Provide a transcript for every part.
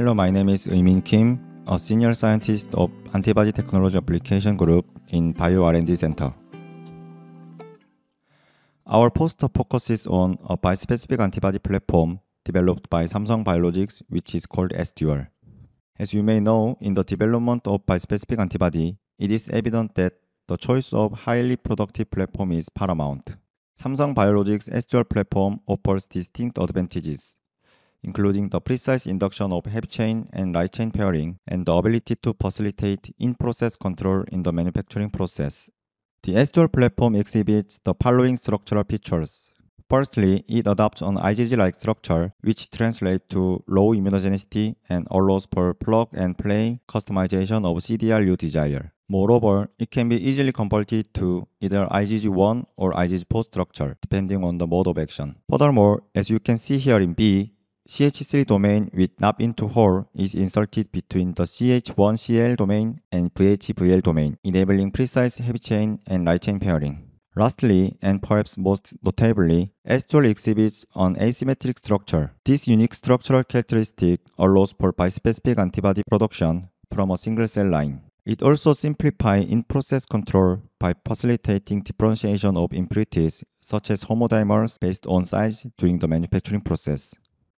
Hello, my name is Eumin Kim, a senior scientist of Antibody Technology Application Group in Bio R&D Center. Our poster focuses on a bispecific antibody platform developed by Samsung Biologics, which is called S-Dual. As you may know, in the development of bispecific antibody, it is evident that the choice of highly productive platform is paramount. Samsung Biologics S-Dual platform offers distinct advantages including the precise induction of heavy chain and light chain pairing and the ability to facilitate in-process control in the manufacturing process. The S12 platform exhibits the following structural features. Firstly, it adopts an IgG-like structure, which translates to low immunogenicity and allows for plug and play customization of CDR you desire. Moreover, it can be easily converted to either IgG1 or IgG4 structure, depending on the mode of action. Furthermore, as you can see here in B, CH3 domain with knob into hole is inserted between the CH1CL domain and VHVL domain, enabling precise heavy chain and light chain pairing. Lastly, and perhaps most notably, S-tool exhibits an asymmetric structure. This unique structural characteristic allows for bispecific antibody production from a single cell line. It also simplifies in-process control by facilitating differentiation of impurities such as homodimers based on size during the manufacturing process.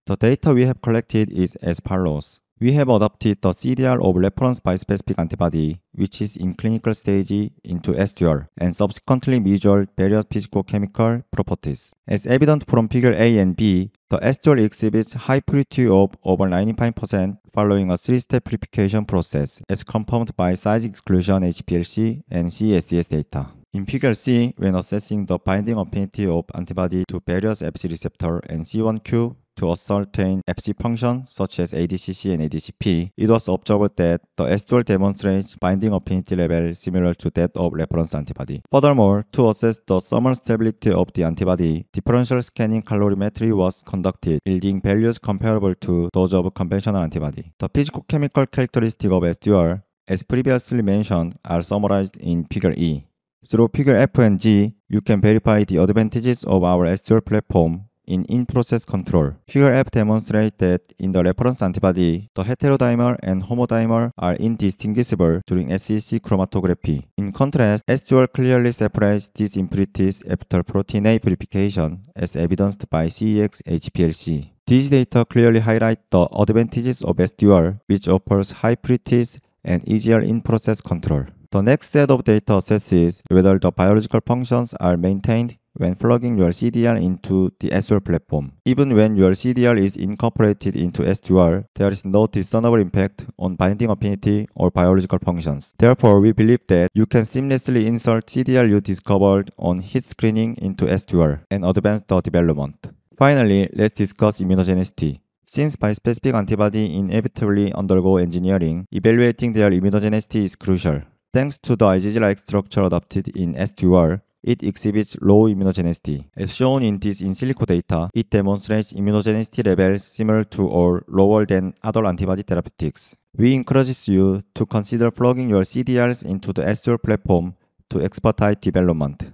The data we have collected is as follows. We have adopted the CDR of reference bispecific antibody, which is in clinical stage into SDR, and subsequently measured various physicochemical properties. As evident from figure A and B, the SDR exhibits high purity of over 95% following a three-step purification process as confirmed by size exclusion HPLC and CSDS data. In figure C, when assessing the binding affinity of antibody to various Fc receptor and C1q to ascertain Fc function such as ADCC and ADCP, it was observed that the S12 demonstrates binding affinity level similar to that of reference antibody. Furthermore, to assess the thermal stability of the antibody, differential scanning calorimetry was conducted, yielding values comparable to those of conventional antibody. The physicochemical characteristics of S12, as previously mentioned, are summarized in figure E. Through Figure F and G, you can verify the advantages of our SQL platform in in-process control. Figure F demonstrates that in the reference antibody, the heterodimer and homodimer are indistinguishable during SEC chromatography. In contrast, SQL clearly separates these impurities after protein A purification, as evidenced by CEX HPLC. These data clearly highlight the advantages of SDR, which offers high purities and easier in-process control. The next set of data assesses whether the biological functions are maintained when plugging your CDR into the S2R platform. Even when your CDR is incorporated into there there is no discernible impact on binding affinity or biological functions. Therefore, we believe that you can seamlessly insert CDR you discovered on hit screening into S2R and advance the development. Finally, let's discuss immunogenicity. Since bispecific antibody inevitably undergo engineering, evaluating their immunogenicity is crucial. Thanks to the IgG-like structure adopted in S2R, it exhibits low immunogenicity. As shown in this in silico data, it demonstrates immunogenicity levels similar to or lower than other antibody therapeutics. We encourage you to consider plugging your CDRs into the S2R platform to expedite development.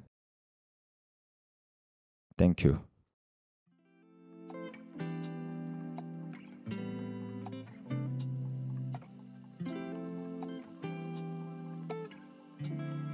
Thank you.